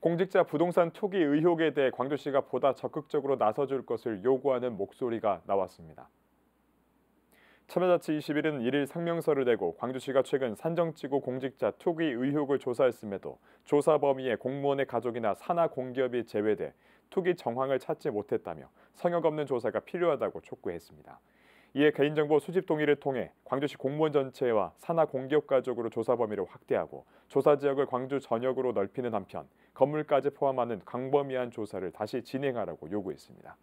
공직자 부동산 투기 의혹에 대해 광주시가 보다 적극적으로 나서줄 것을 요구하는 목소리가 나왔습니다. 참여자치 21은 1일 상명서를 내고 광주시가 최근 산정지구 공직자 투기 의혹을 조사했음에도 조사 범위에 공무원의 가족이나 산하 공기업이 제외돼 투기 정황을 찾지 못했다며 성역 없는 조사가 필요하다고 촉구했습니다. 이에 개인정보 수집 동의를 통해 광주시 공무원 전체와 산하 공기업가족으로 조사 범위를 확대하고 조사 지역을 광주 전역으로 넓히는 한편 건물까지 포함하는 광범위한 조사를 다시 진행하라고 요구했습니다.